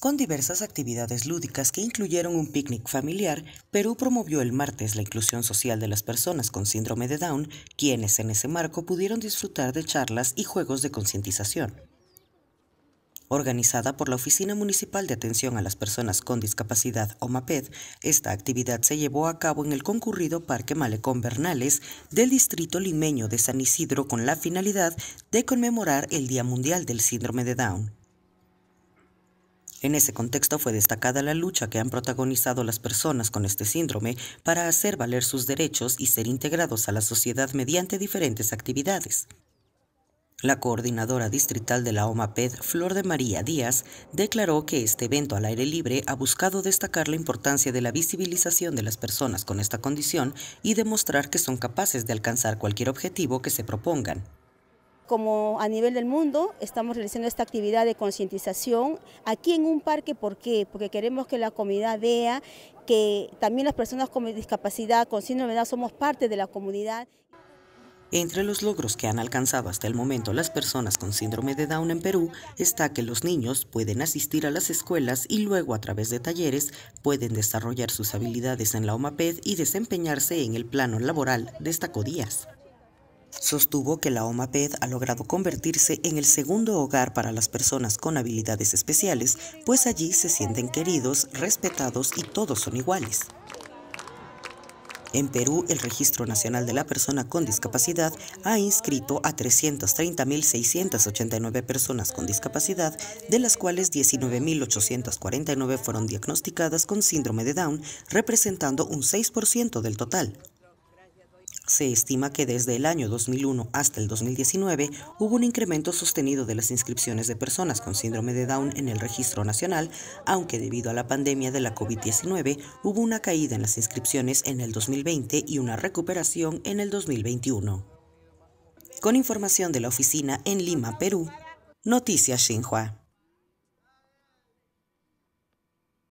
Con diversas actividades lúdicas que incluyeron un picnic familiar, Perú promovió el martes la inclusión social de las personas con síndrome de Down, quienes en ese marco pudieron disfrutar de charlas y juegos de concientización. Organizada por la Oficina Municipal de Atención a las Personas con Discapacidad, OMAPED, esta actividad se llevó a cabo en el concurrido Parque Malecón Bernales del distrito limeño de San Isidro con la finalidad de conmemorar el Día Mundial del Síndrome de Down. En ese contexto fue destacada la lucha que han protagonizado las personas con este síndrome para hacer valer sus derechos y ser integrados a la sociedad mediante diferentes actividades. La coordinadora distrital de la OMAPED, Flor de María Díaz, declaró que este evento al aire libre ha buscado destacar la importancia de la visibilización de las personas con esta condición y demostrar que son capaces de alcanzar cualquier objetivo que se propongan como a nivel del mundo, estamos realizando esta actividad de concientización aquí en un parque. ¿Por qué? Porque queremos que la comunidad vea que también las personas con discapacidad, con síndrome de Down, somos parte de la comunidad. Entre los logros que han alcanzado hasta el momento las personas con síndrome de Down en Perú está que los niños pueden asistir a las escuelas y luego a través de talleres pueden desarrollar sus habilidades en la OMAPED y desempeñarse en el plano laboral, destacó Díaz. Sostuvo que la OMAPED ha logrado convertirse en el segundo hogar para las personas con habilidades especiales, pues allí se sienten queridos, respetados y todos son iguales. En Perú, el Registro Nacional de la Persona con Discapacidad ha inscrito a 330.689 personas con discapacidad, de las cuales 19.849 fueron diagnosticadas con síndrome de Down, representando un 6% del total. Se estima que desde el año 2001 hasta el 2019 hubo un incremento sostenido de las inscripciones de personas con síndrome de Down en el registro nacional, aunque debido a la pandemia de la COVID-19 hubo una caída en las inscripciones en el 2020 y una recuperación en el 2021. Con información de la oficina en Lima, Perú, Noticias Xinhua.